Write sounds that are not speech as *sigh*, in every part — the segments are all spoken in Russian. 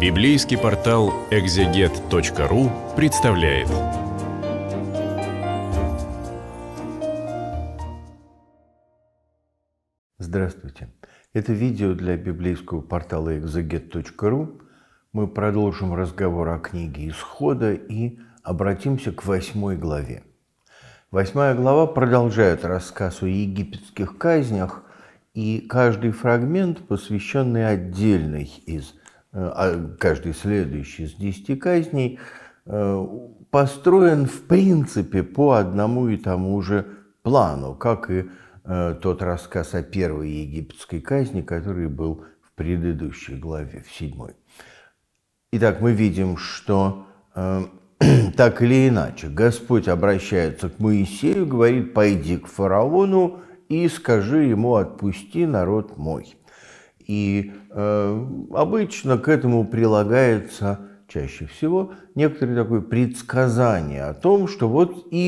Библейский портал экзегет.ру представляет. Здравствуйте. Это видео для библейского портала экзегет.ру. Мы продолжим разговор о книге Исхода и обратимся к восьмой главе. Восьмая глава продолжает рассказ о египетских казнях, и каждый фрагмент, посвященный отдельной из а каждый следующий из десяти казней, э, построен в принципе по одному и тому же плану, как и э, тот рассказ о первой египетской казни, который был в предыдущей главе, в седьмой. Итак, мы видим, что э, *clears throat* так или иначе, Господь обращается к Моисею, говорит, пойди к фараону и скажи ему, отпусти народ мой. И э, обычно к этому прилагается чаще всего некоторое такое предсказание о том, что вот и,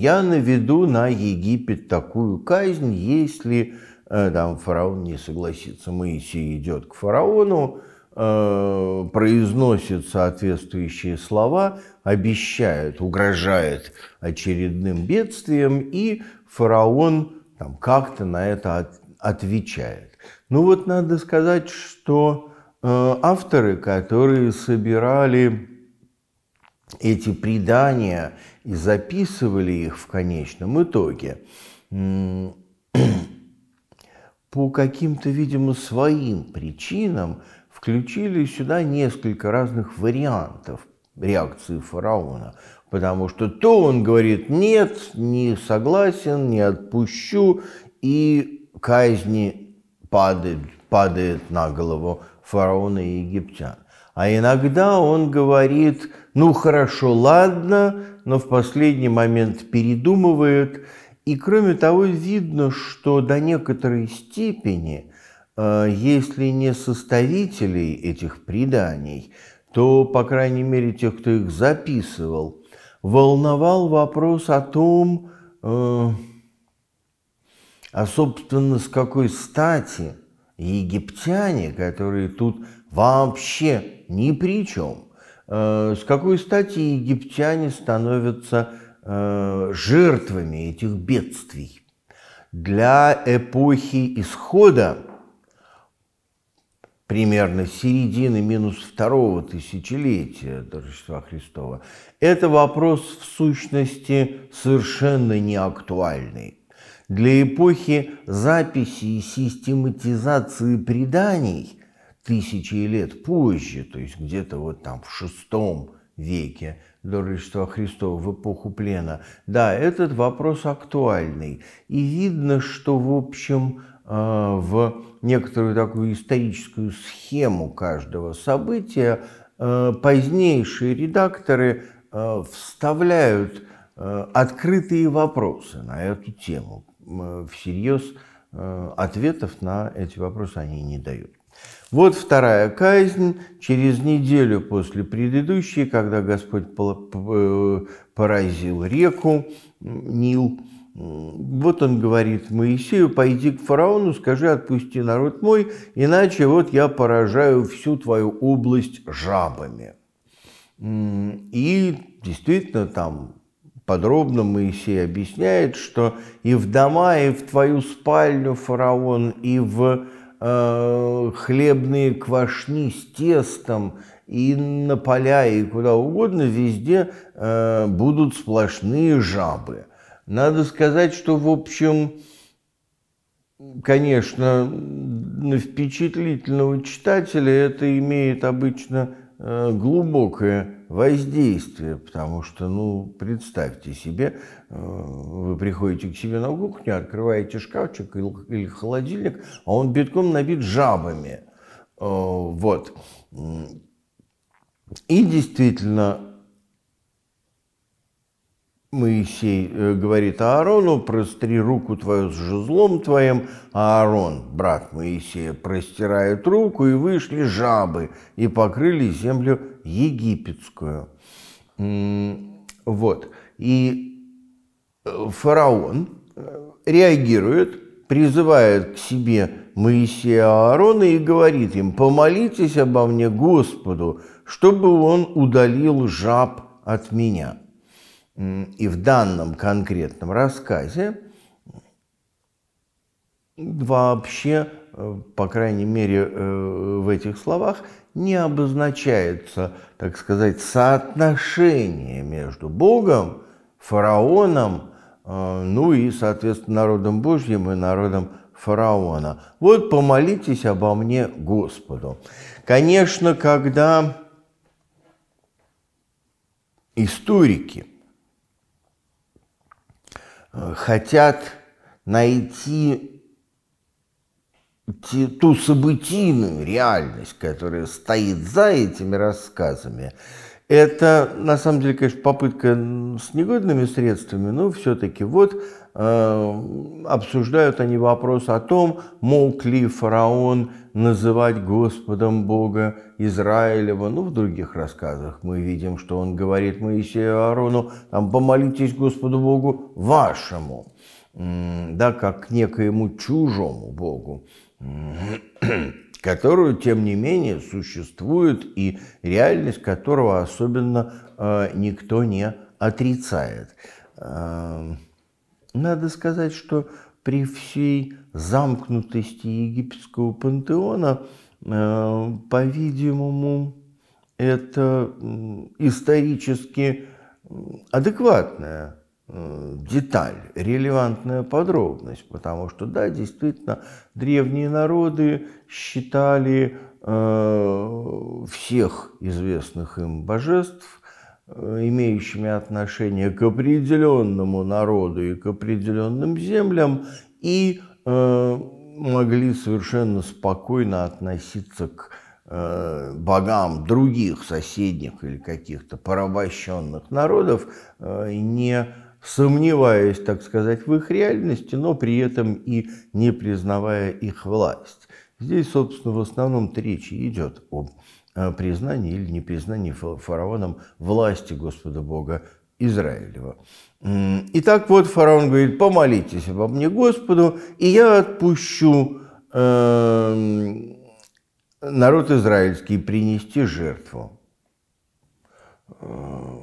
я наведу на Египет такую казнь, если э, там фараон не согласится. Моисей идет к фараону, э, произносит соответствующие слова, обещает, угрожает очередным бедствием, и фараон там как-то на это от, отвечает. Ну вот надо сказать, что э, авторы, которые собирали эти предания и записывали их в конечном итоге, *clears throat* по каким-то, видимо, своим причинам включили сюда несколько разных вариантов реакции фараона, потому что то он говорит «нет», «не согласен», «не отпущу», и казни падает, падает на голову фараона и египтян. А иногда он говорит, ну хорошо, ладно, но в последний момент передумывает. И кроме того, видно, что до некоторой степени, э, если не составителей этих преданий, то, по крайней мере, тех, кто их записывал, волновал вопрос о том, э, а, собственно, с какой стати египтяне, которые тут вообще ни при чем, э, с какой стати египтяне становятся э, жертвами этих бедствий? Для эпохи исхода, примерно середины минус второго тысячелетия до Рождества Христова, это вопрос в сущности совершенно не актуальный. Для эпохи записи и систематизации преданий тысячи лет позже, то есть где-то вот там в шестом веке до Рождества Христова в эпоху плена. Да, этот вопрос актуальный. И видно, что, в общем, э, в некоторую такую историческую схему каждого события э, позднейшие редакторы э, вставляют открытые вопросы на эту тему. Э, всерьез э, ответов на эти вопросы они не дают. Вот вторая казнь через неделю после предыдущей, когда Господь э, поразил реку Нил. Вот он говорит Моисею, пойди к фараону, скажи, отпусти народ мой, иначе вот я поражаю всю твою область жабами. И действительно там подробно Моисей объясняет, что и в дома, и в твою спальню фараон, и в э, хлебные квашни с тестом, и на поля, и куда угодно, везде э, будут сплошные жабы. Надо сказать, что, в общем, конечно, на впечатлительного читателя это имеет обычно Э, глубокое воздействие, потому что, ну, представьте себе, э, вы приходите к себе на кухню, открываете шкафчик или холодильник, а он битком набит жабами. Э, вот. И действительно, Моисей э, говорит «А Аарону, простри руку твою с жезлом твоим, а Аарон, брат Моисея, простирает руку, и вышли жабы, и покрыли землю египетскую. Вот. И э, фараон э, реагирует, призывает к себе Моисея а Аарона и говорит им, помолитесь обо мне Господу, чтобы он удалил жаб от меня. И в данном конкретном рассказе вообще, э, по крайней мере, э, в этих словах не обозначается, так сказать, соотношение между Богом, фараоном, э, ну и, соответственно, народом Божьим и народом фараона. Вот помолитесь обо мне Господу. Конечно, когда историки – Э, хотят найти ту событийную реальность, которая стоит за этими рассказами, это на самом деле, конечно, попытка с негодными средствами, но все-таки вот Эм, обсуждают они вопрос о том, мог ли фараон называть Господом Бога Израилева. Ну, в других рассказах мы видим, что он говорит Моисею Аарону, там, помолитесь Господу Богу вашему, да, как к некоему чужому Богу *clears throat* которую, тем не менее, существует и реальность которого особенно э, никто не отрицает. Э, надо сказать, что при всей замкнутости египетского пантеона, э, по-видимому, это исторически адекватная э, деталь, релевантная подробность, потому что, да, действительно, древние народы считали э, всех известных им божеств – Э, имеющими отношение к определенному народу и к определенным землям, и э, могли совершенно спокойно относиться к э, богам других соседних или каких-то порабощенных народов, э, не сомневаясь, так сказать, в их реальности, но при этом и не признавая их власть. Здесь, собственно, в основном речь идет об признании или непризнании фараоном власти Господа Бога Израилева. Итак, вот фараон говорит, помолитесь обо мне Господу, и я отпущу эм, народ израильский принести жертву. Э,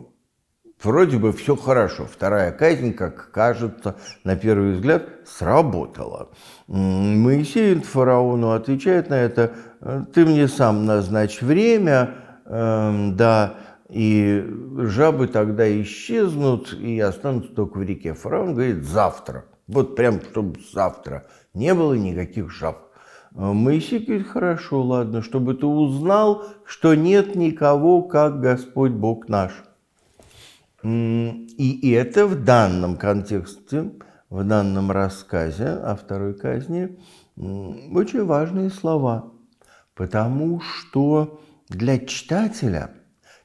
вроде бы все хорошо. Вторая казнь, как кажется, на первый взгляд, сработала. Моисей фараону отвечает на это – Э, ты мне сам назначь время, эм, да, и жабы тогда исчезнут, и останутся только в реке. Фараон говорит, завтра. Вот прям, чтобы завтра не было никаких жаб. Э, Моисей говорит, хорошо, ладно, чтобы ты узнал, что нет никого, как Господь Бог наш. И это в данном контексте, в данном рассказе о второй казни очень важные слова – Потому что для читателя,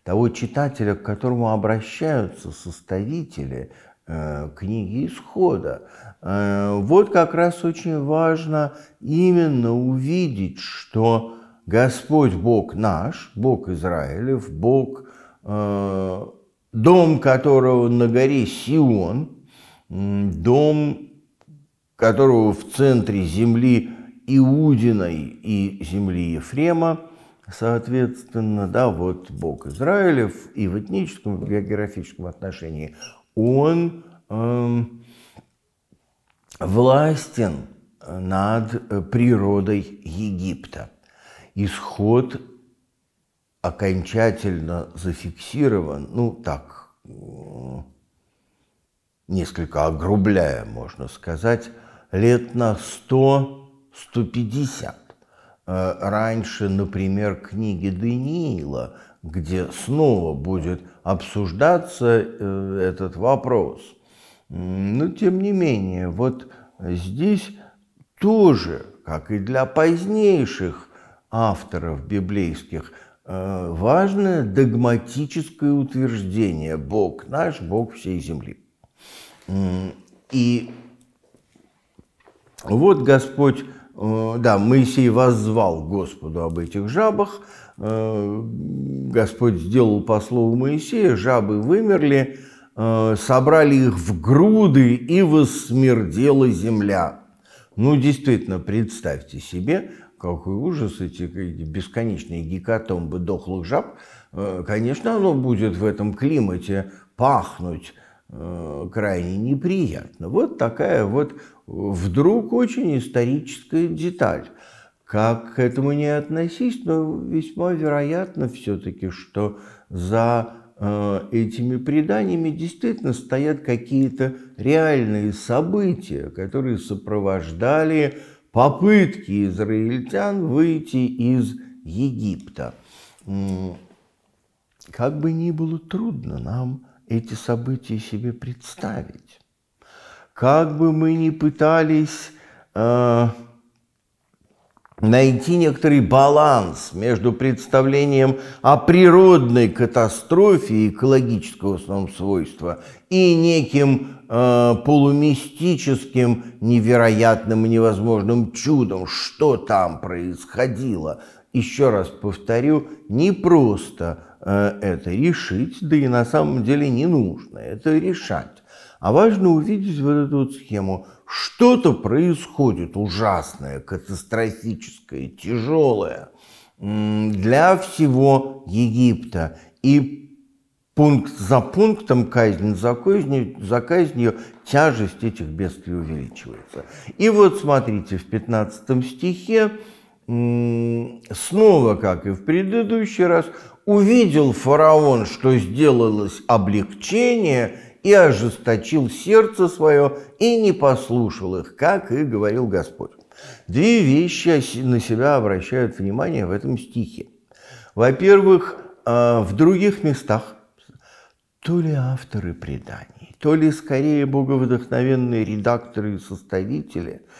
того читателя, к которому обращаются составители э, книги исхода, э, вот как раз очень важно именно увидеть, что Господь Бог наш, Бог Израилев, Бог, э, дом которого на горе Сион, дом которого в центре земли Иудиной и земли Ефрема, соответственно, да, вот Бог Израилев и в этническом, и в географическом отношении, он эм, властен над э, природой Египта. Исход окончательно зафиксирован, ну так, несколько огрубляя, можно сказать, лет на сто 150. Э, раньше, например, книги Даниила, где снова будет обсуждаться э, этот вопрос. Но тем не менее, вот здесь тоже, как и для позднейших авторов библейских, э, важное догматическое утверждение «Бог наш, Бог всей земли». И вот Господь Э, да, Моисей воззвал Господу об этих жабах. Э, Господь сделал по слову Моисея, жабы вымерли, э, собрали их в груды, и восмердела земля. Ну, действительно, представьте себе, какой ужас эти бесконечные гекатомбы дохлых жаб. Конечно, оно будет в этом климате пахнуть Э, крайне неприятно. Вот такая вот вдруг очень историческая деталь. Как к этому не относись, но весьма вероятно все-таки, что за э, этими преданиями действительно стоят какие-то реальные события, которые сопровождали попытки израильтян выйти из Египта. Как бы ни было трудно нам эти события себе представить. Как бы мы ни пытались э, найти некоторый баланс между представлением о природной катастрофе экологического в основном свойства и неким э, полумистическим, невероятным и невозможным чудом, что там происходило. Еще раз повторю, не просто Э, это решить, да и на самом деле не нужно это решать. А важно увидеть вот эту вот схему. Что-то происходит ужасное, катастрофическое, тяжелое для всего Египта. И пункт за пунктом, казнь за казнью, за казнью тяжесть этих бедствий увеличивается. И вот смотрите, в 15 стихе снова, как и в предыдущий раз, Увидел фараон, что сделалось облегчение, и ожесточил сердце свое, и не послушал их, как и говорил Господь. Две вещи на себя обращают внимание в этом стихе. Во-первых, а, в других местах то ли авторы преданий, то ли скорее боговдохновенные редакторы и составители –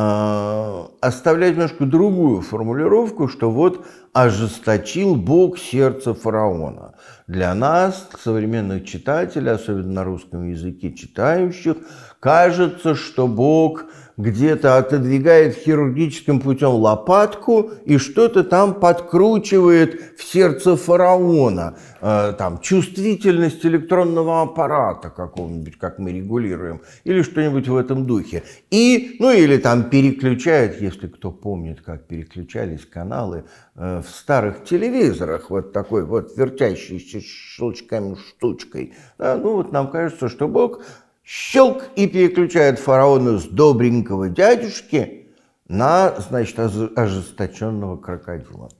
а, оставляет немножко другую формулировку, что вот ожесточил Бог сердце фараона. Для нас, современных читателей, особенно на русском языке читающих, кажется, что Бог где-то отодвигает хирургическим путем лопатку и что-то там подкручивает в сердце фараона, э, там чувствительность электронного аппарата какого-нибудь, как мы регулируем, или что-нибудь в этом духе. И, ну или там переключает, если кто помнит, как переключались каналы э, в старых телевизорах, вот такой вот вертящийся щелчками штучкой. Да, ну вот нам кажется, что Бог щелк и переключает фараона с добренького дядюшки на, значит, ожесточенного крокодила.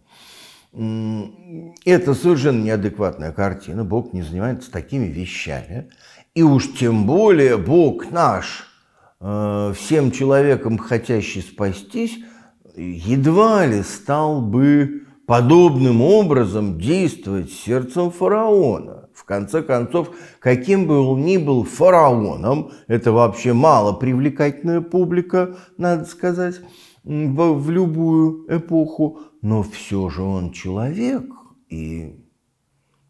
Это совершенно неадекватная картина. Бог не занимается такими вещами. И уж тем более Бог наш, э, всем человекам, хотящий спастись, едва ли стал бы подобным образом действовать сердцем фараона конце концов, каким бы он ни был фараоном, это вообще мало привлекательная публика, надо сказать, в, в любую эпоху, но все же он человек, и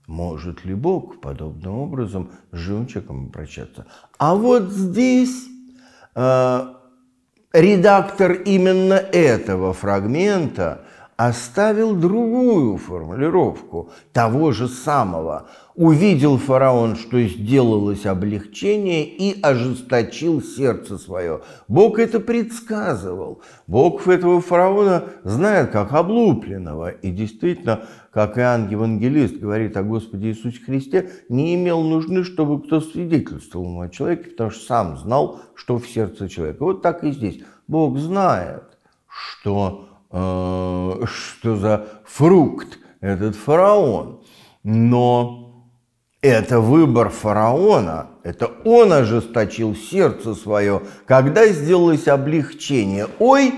может ли Бог подобным образом с живым обращаться? А вот здесь э, редактор именно этого фрагмента оставил другую формулировку того же самого. Увидел фараон, что сделалось облегчение, и ожесточил сердце свое. Бог это предсказывал. Бог этого фараона знает как облупленного. И действительно, как Иоанн Евангелист говорит о Господе Иисусе Христе, не имел нужды, чтобы кто свидетельствовал ему о человеке, потому что сам знал, что в сердце человека. Вот так и здесь. Бог знает, что Э, что за фрукт этот фараон. Но это выбор фараона, это он ожесточил сердце свое, когда сделалось облегчение. Ой,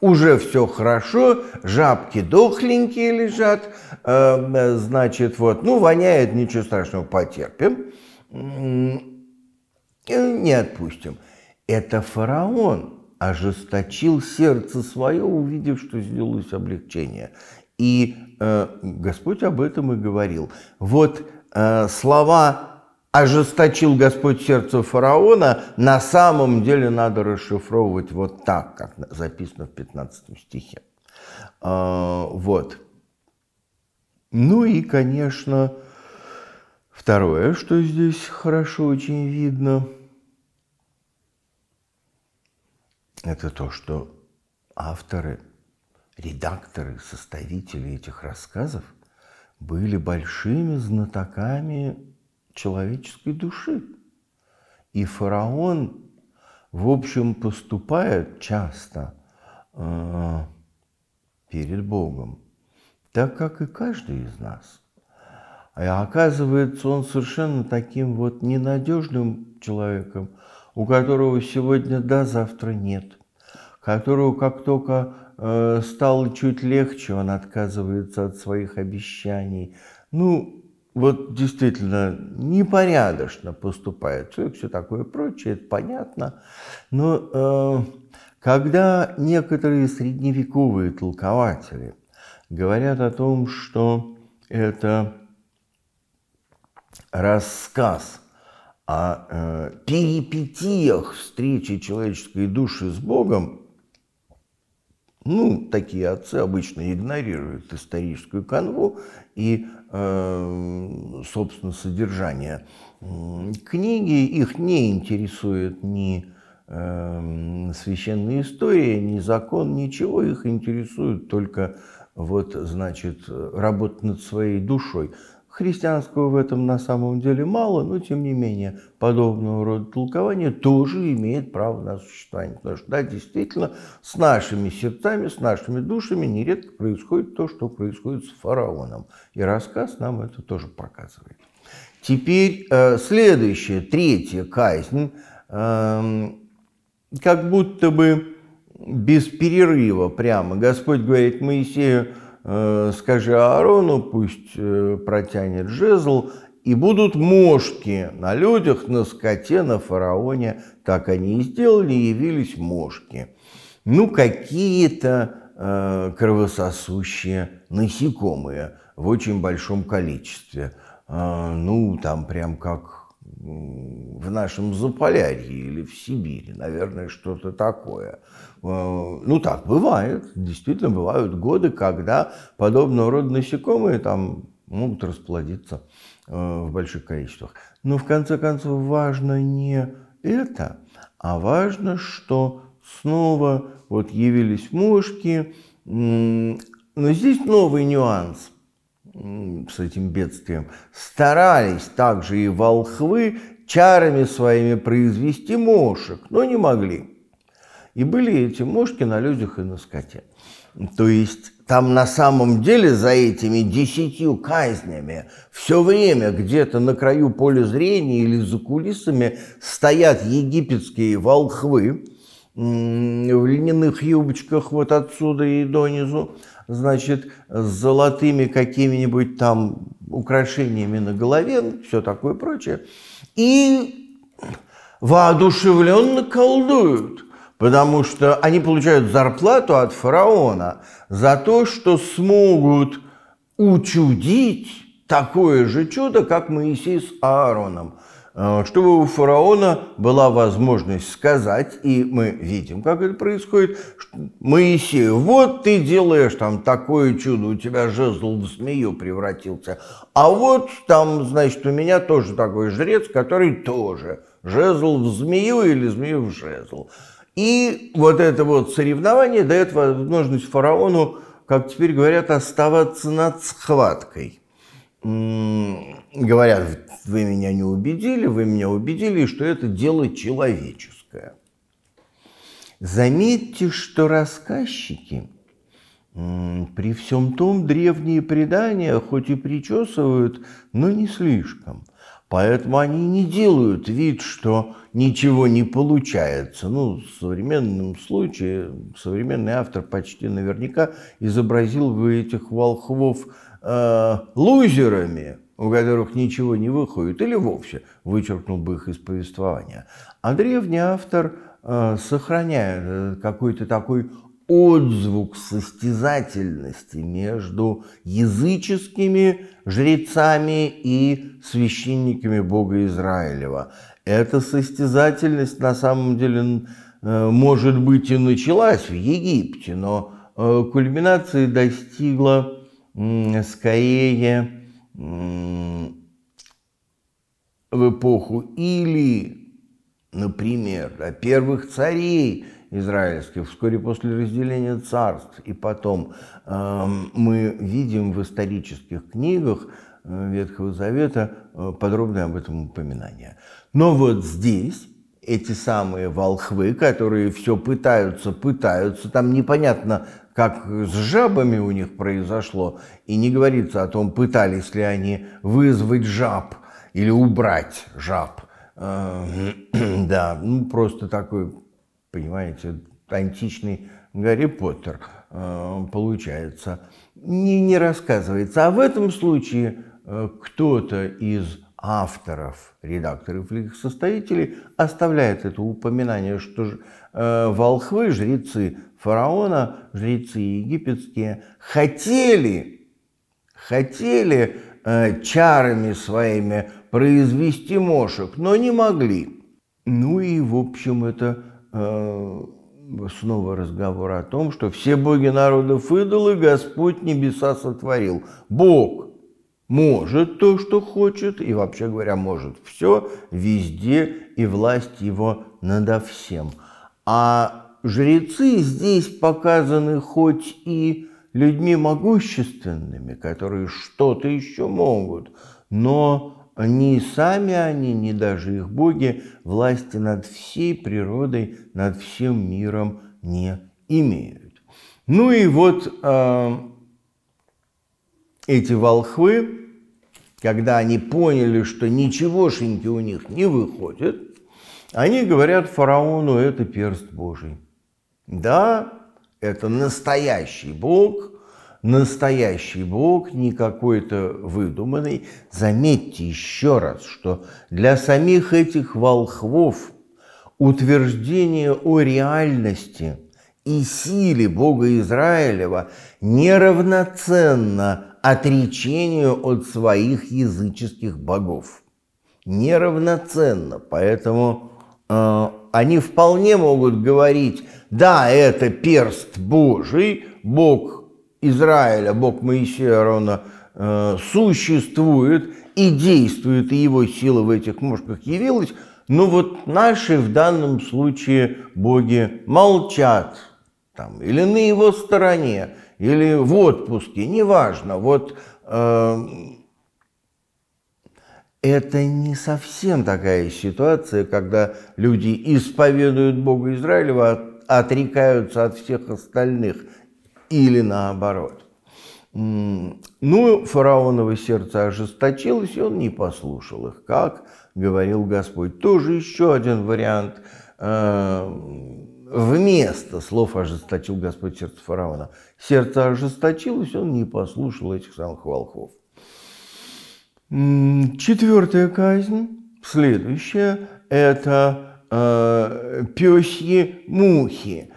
уже все хорошо, жабки дохленькие лежат, э, значит, вот, ну, воняет, ничего страшного, потерпим, не отпустим. Это фараон ожесточил сердце свое, увидев, что сделалось облегчение. И э, Господь об этом и говорил. Вот э, слова «ожесточил Господь сердце фараона» на самом деле надо расшифровывать вот так, как записано в 15 стихе. Э, вот. Ну и, конечно, второе, что здесь хорошо очень видно – это то, что авторы, редакторы, составители этих рассказов были большими знатоками человеческой души. И фараон, в общем, поступает часто э, перед Богом, так как и каждый из нас. А оказывается, он совершенно таким вот ненадежным человеком – у которого сегодня да, завтра нет, которого как только э, стало чуть легче, он отказывается от своих обещаний. Ну, вот действительно непорядочно поступает человек, все такое прочее, это понятно. Но э, когда некоторые средневековые толкователи говорят о том, что это рассказ – о э, перипетиях встречи человеческой души с Богом, ну, такие отцы обычно игнорируют историческую канву и, э, собственно, содержание книги. Их не интересует ни э, священная история, ни закон, ничего. Их интересует только вот, значит, работа над своей душой. Христианского в этом на самом деле мало, но тем не менее подобного рода толкование тоже имеет право на существование. Потому что, да, действительно, с нашими сердцами, с нашими душами нередко происходит то, что происходит с фараоном. И рассказ нам это тоже показывает. Теперь э, следующая, третья казнь, э, как будто бы без перерыва прямо. Господь говорит Моисею, Э, скажи Аарону, пусть э, протянет жезл, и будут мошки на людях, на скоте, на фараоне. Так они и сделали, и явились мошки. Ну, какие-то э, кровососущие насекомые в очень большом количестве. Э, ну, там прям как в нашем Заполярье или в Сибири, наверное, что-то такое. Э, ну, так бывает, действительно бывают годы, когда подобного рода насекомые там могут расплодиться э, в больших количествах. Но в конце концов важно не это, а важно, что снова вот явились мушки. Но здесь новый нюанс – с этим бедствием, старались также и волхвы чарами своими произвести мошек, но не могли. И были эти мошки на людях и на скоте. То есть там на самом деле за этими десятью казнями все время где-то на краю поля зрения или за кулисами стоят египетские волхвы в льняных юбочках вот отсюда и донизу, значит, с золотыми какими-нибудь там украшениями на голове, все такое прочее, и воодушевленно колдуют, потому что они получают зарплату от фараона за то, что смогут учудить такое же чудо, как Моисей с Аароном – а, чтобы у фараона была возможность сказать, и мы видим, как это происходит, Моисею, вот ты делаешь там такое чудо, у тебя жезл в змею превратился, а вот там, значит, у меня тоже такой жрец, который тоже жезл в змею или змею в жезл. И вот это вот соревнование дает возможность фараону, как теперь говорят, оставаться над схваткой – говорят, вы меня не убедили, вы меня убедили, что это дело человеческое. Заметьте, что рассказчики при всем том древние предания хоть и причесывают, но не слишком. Поэтому они не делают вид, что ничего не получается. Ну, в современном случае современный автор почти наверняка изобразил бы этих волхвов – Э, лузерами, у которых ничего не выходит, или вовсе вычеркнул бы их из повествования. А древний автор э, сохраняет э, какой-то такой отзвук состязательности между языческими жрецами и священниками Бога Израилева. Эта состязательность на самом деле, э, может быть, и началась в Египте, но кульминации достигла скорее в эпоху или, например, первых царей израильских, вскоре после разделения царств. И потом эм, мы видим в исторических книгах э, Ветхого Завета э, подробное об этом упоминание. Но вот здесь эти самые волхвы, которые все пытаются, пытаются, там непонятно, как с жабами у них произошло, и не говорится о том, пытались ли они вызвать жаб или убрать жаб. Э, *clears throat* да, ну просто такой, понимаете, античный Гарри Поттер э, получается. Не, не рассказывается. А в этом случае э, кто-то из авторов, редакторов и их составителей оставляет это упоминание, что э, волхвы, жрецы фараона, жрецы египетские хотели, хотели э, чарами своими произвести мошек, но не могли. Ну и, в общем, это э, снова разговор о том, что все боги народов идолы Господь небеса сотворил. Бог – может то, что хочет, и вообще говоря, может все, везде, и власть его надо всем. А жрецы здесь показаны хоть и людьми могущественными, которые что-то еще могут, но ни сами они, ни даже их боги власти над всей природой, над всем миром не имеют. Ну и вот э, эти волхвы, когда они поняли, что ничегошеньки у них не выходит, они говорят фараону, это перст Божий. Да, это настоящий Бог, настоящий Бог, не какой-то выдуманный. Заметьте еще раз, что для самих этих волхвов утверждение о реальности – и силе Бога Израилева неравноценно отречению от своих языческих богов. Неравноценно, поэтому э, они вполне могут говорить, да, это перст Божий, Бог Израиля, Бог Моисея Аарона э, существует и действует, и его сила в этих мушках явилась, но вот наши в данном случае боги молчат там, или на его стороне, или в отпуске, неважно. Вот э, это не совсем такая ситуация, когда люди исповедуют Бога Израилева, отрекаются от всех остальных или наоборот. Ну, фараоново сердце ожесточилось, и он не послушал их, как говорил Господь. Тоже еще один вариант э, Вместо слов ожесточил Господь сердце фараона. Сердце ожесточилось, он не послушал этих самых волхов. Четвертая казнь, следующая, это э, пёсьи мухи,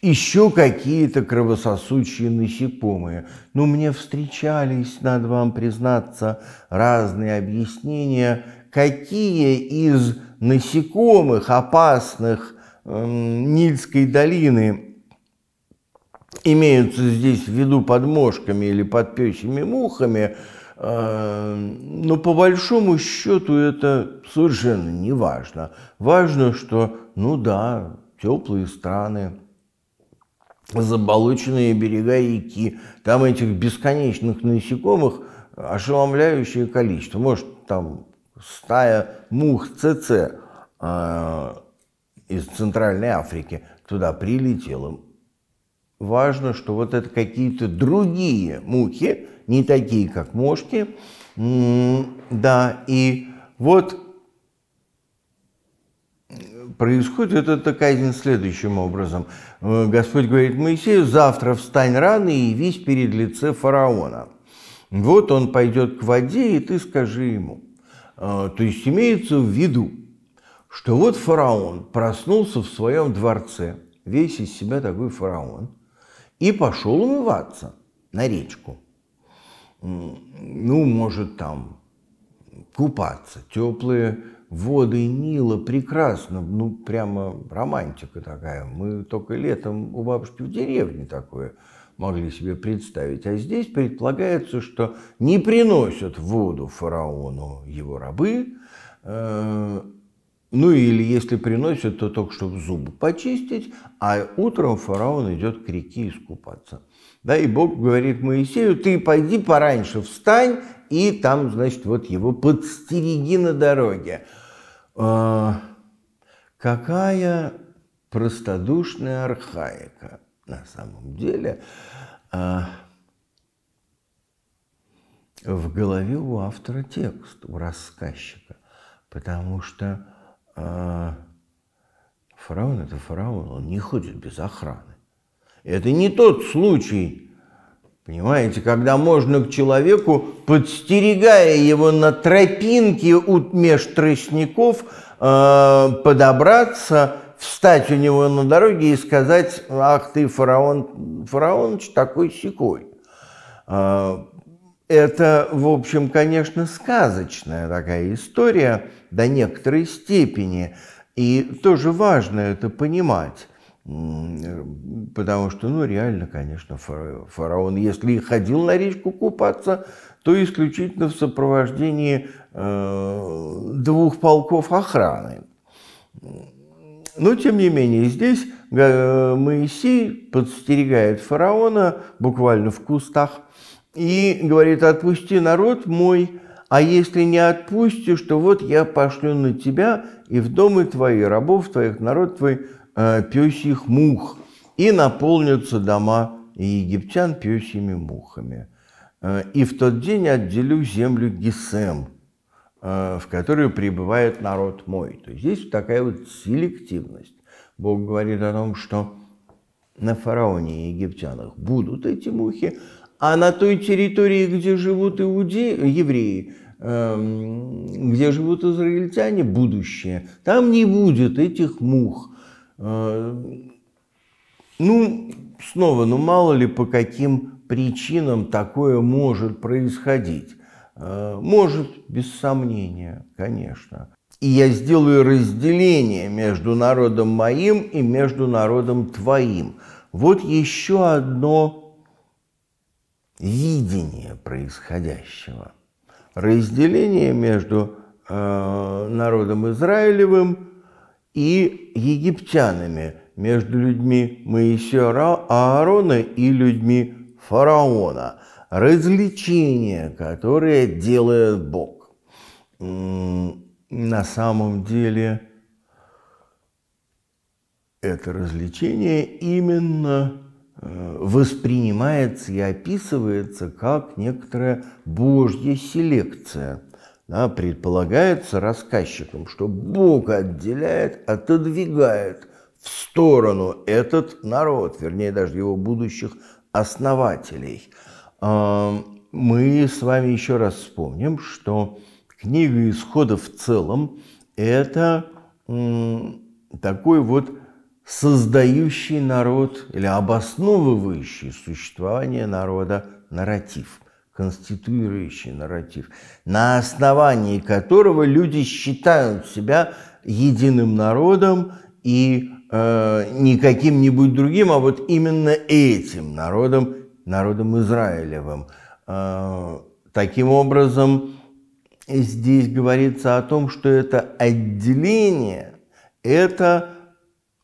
еще какие-то кровососущие насекомые. Но мне встречались, надо вам признаться, разные объяснения, какие из насекомых опасных Эм, Нильской долины имеются здесь в виду подмошками или подпечими мухами, эм, но по большому счету это совершенно не важно. Важно, что, ну да, теплые страны, заболоченные берега реки, там этих бесконечных насекомых ошеломляющее количество. Может, там стая мух ЦЦ из Центральной Африки туда прилетело. Важно, что вот это какие-то другие мухи, не такие, как мошки. Да, и вот происходит эта казнь следующим образом. Э, Господь говорит Моисею, завтра встань рано и явись перед лице фараона. Вот он пойдет к воде, и ты скажи ему. Э, то есть имеется в виду, что вот фараон проснулся в своем дворце, весь из себя такой фараон, и пошел умываться на речку. Ну, может, там купаться. Теплые воды Нила прекрасно, ну, прямо романтика такая. Мы только летом у бабушки в деревне такое могли себе представить. А здесь предполагается, что не приносят воду фараону его рабы, э, ну или если приносят, то только чтобы зубы почистить, а утром фараон идет к реке искупаться. Да, и Бог говорит Моисею, ты пойди пораньше, встань, и там, значит, вот его подстереги на дороге. А, какая простодушная архаика на самом деле а, в голове у автора текста, у рассказчика. Потому что а, фараон – это фараон, он не ходит без охраны. Это не тот случай, понимаете, когда можно к человеку, подстерегая его на тропинке меж тростников, а, подобраться, встать у него на дороге и сказать, ах ты, фараон, фараоныч такой секой. А, это, в общем, конечно, сказочная такая история, до некоторой степени. И тоже важно это понимать. Потому что, ну, реально, конечно, фараон, если и ходил на речку купаться, то исключительно в сопровождении э, двух полков охраны. Но, тем не менее, здесь э, Моисей подстерегает фараона буквально в кустах и говорит, отпусти народ мой, а если не отпустишь, то вот я пошлю на тебя и в дома твои, рабов твоих, народ твой, э, пёсьих мух, и наполнятся дома египтян пёсьими мухами. Э, и в тот день отделю землю Гесем, э, в которую пребывает народ мой. То есть здесь такая вот селективность. Бог говорит о том, что на фараоне и египтянах будут эти мухи, а на той территории, где живут иудеи, евреи, эм, где живут израильтяне, будущее, там не будет этих мух. Э, ну, снова, ну мало ли по каким причинам такое может происходить. Э, может, без сомнения, конечно. И я сделаю разделение между народом моим и между народом твоим. Вот еще одно видение происходящего. Разделение между э, народом Израилевым и египтянами, между людьми Моисея Аарона и людьми фараона. Развлечение, которое делает Бог. На самом деле это развлечение именно Э, воспринимается и описывается как некоторая божья селекция. Да, предполагается рассказчиком, что Бог отделяет, отодвигает в сторону этот народ, вернее даже его будущих основателей. А, мы с вами еще раз вспомним, что книга исхода в целом – это такой вот создающий народ или обосновывающий существование народа нарратив, конституирующий нарратив, на основании которого люди считают себя единым народом и э, не каким-нибудь другим, а вот именно этим народом, народом Израилевым. Э, таким образом, здесь говорится о том, что это отделение, это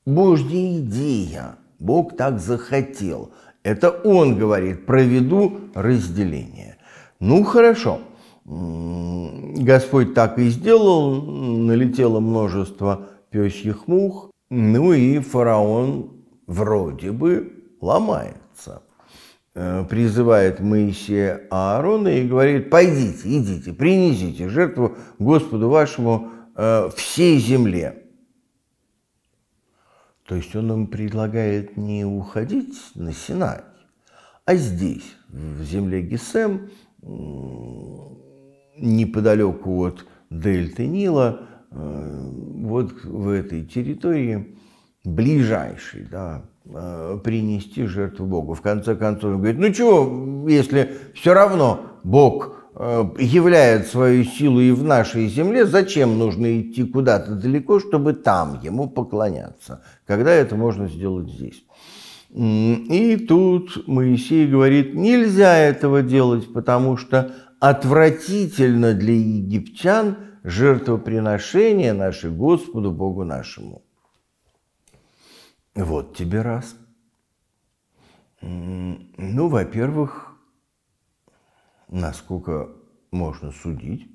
Божья идея. Бог так захотел. Это он говорит, проведу разделение. Ну хорошо, Господь так и сделал, налетело множество пёсьих мух, ну и фараон вроде бы ломается. Э, призывает Моисея Аарона и говорит, пойдите, идите, принесите жертву Господу вашему э, всей земле. То есть он им предлагает не уходить на Синай, а здесь, в земле Гесем, неподалеку от дельты Нила, э, вот в этой территории, ближайший, да, э, принести жертву Богу. В конце концов, он говорит, ну чего, если все равно Бог Э, являет свою силу и в нашей земле, зачем нужно идти куда-то далеко, чтобы там ему поклоняться, когда это можно сделать здесь. И тут Моисей говорит, нельзя этого делать, потому что отвратительно для египтян жертвоприношение наше Господу Богу нашему. Вот тебе раз. Ну, во-первых, насколько можно судить,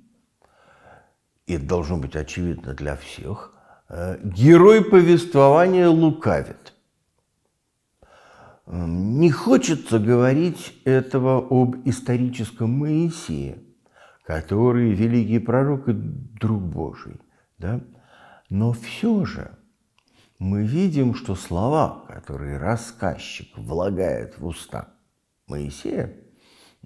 и это должно быть очевидно для всех, э, герой повествования лукавит. Эм, не хочется говорить этого об историческом Моисее, который великий пророк и друг Божий. Да? Но все же мы видим, что слова, которые рассказчик влагает в уста Моисея,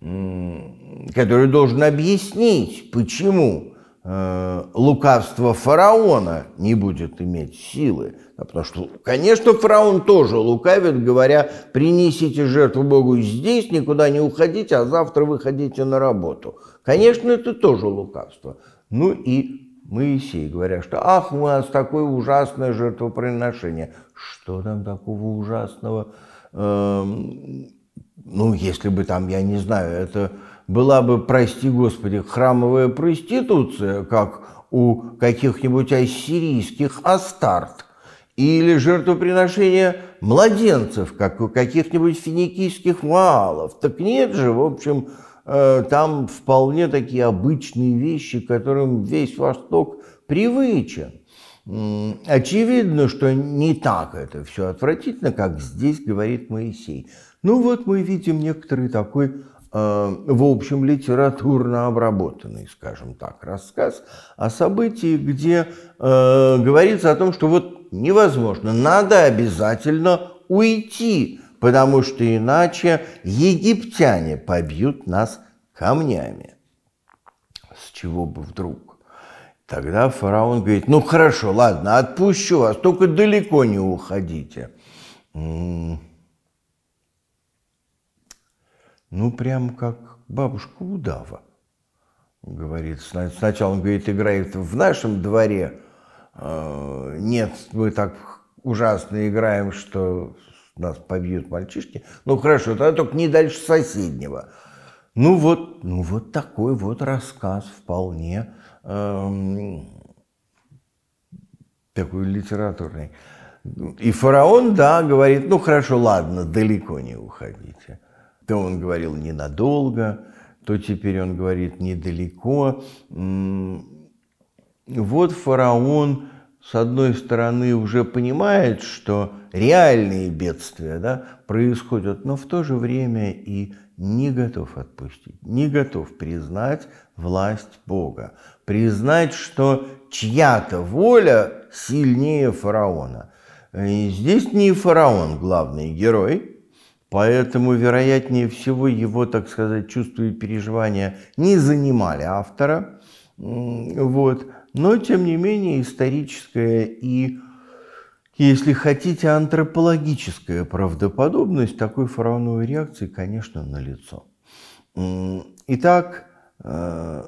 который должен объяснить, почему э, лукавство фараона не будет иметь силы. А потому что, конечно, фараон тоже лукавит, говоря, принесите жертву Богу здесь, никуда не уходите, а завтра выходите на работу. Конечно, это тоже лукавство. Ну и Моисей, говоря, что ах, у нас такое ужасное жертвоприношение. Что там такого ужасного? Эм, ну, если бы там, я не знаю, это была бы, прости господи, храмовая проституция, как у каких-нибудь ассирийских астарт, или жертвоприношение младенцев, как у каких-нибудь финикийских ваалов. Так нет же, в общем, э, там вполне такие обычные вещи, которым весь Восток привычен. Очевидно, что не так это все отвратительно, как здесь говорит Моисей. Ну вот мы видим некоторый такой э, в общем, литературно обработанный, скажем так, рассказ о событии, где э, говорится о том, что вот невозможно, надо обязательно уйти, потому что иначе египтяне побьют нас камнями. С чего бы вдруг? Тогда фараон говорит, ну хорошо, ладно, отпущу вас, только далеко не уходите ну, прям как бабушка удава. Говорит, сначала он говорит, играет в нашем дворе, а, нет, мы так ужасно играем, что нас побьют мальчишки. Ну хорошо, тогда только не дальше соседнего. Ну вот, ну вот такой вот рассказ вполне эм, такой литературный. И фараон, да, говорит, ну хорошо, ладно, далеко не уходите. То он говорил ненадолго, то теперь он говорит недалеко. Вот фараон, с одной стороны, уже понимает, что реальные бедствия да, происходят, но в то же время и не готов отпустить, не готов признать власть Бога, признать, что чья-то воля сильнее фараона. И здесь не фараон главный герой, Поэтому, вероятнее всего, его, так сказать, чувства и переживания не занимали автора. Вот. Но, тем не менее, историческая и, если хотите, антропологическая правдоподобность такой фараоновой реакции, конечно, налицо. Итак, э,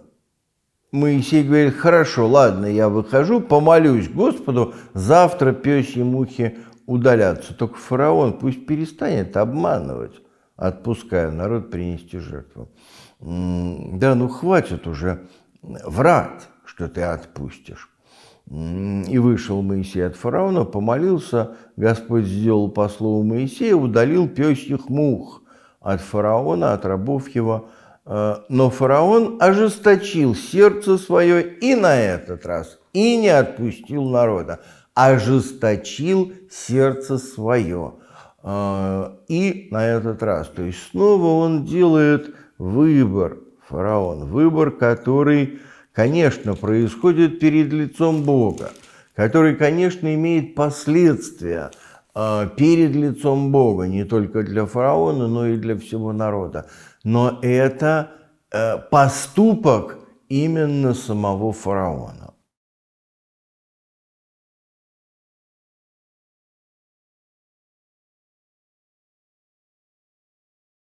Моисей говорит, хорошо, ладно, я выхожу, помолюсь Господу, завтра пёсьи мухи удаляться. Только фараон пусть перестанет обманывать, отпуская народ принести жертву. Да, ну хватит уже врать что ты отпустишь. И вышел Моисей от фараона, помолился, Господь сделал по слову Моисея, удалил пёсьих мух от фараона, от рабов его. Э, но фараон ожесточил сердце свое и на этот раз, и не отпустил народа ожесточил сердце свое. А, и на этот раз, то есть снова он делает выбор, фараон, выбор, который, конечно, происходит перед лицом Бога, который, конечно, имеет последствия а, перед лицом Бога, не только для фараона, но и для всего народа. Но это э, поступок именно самого фараона.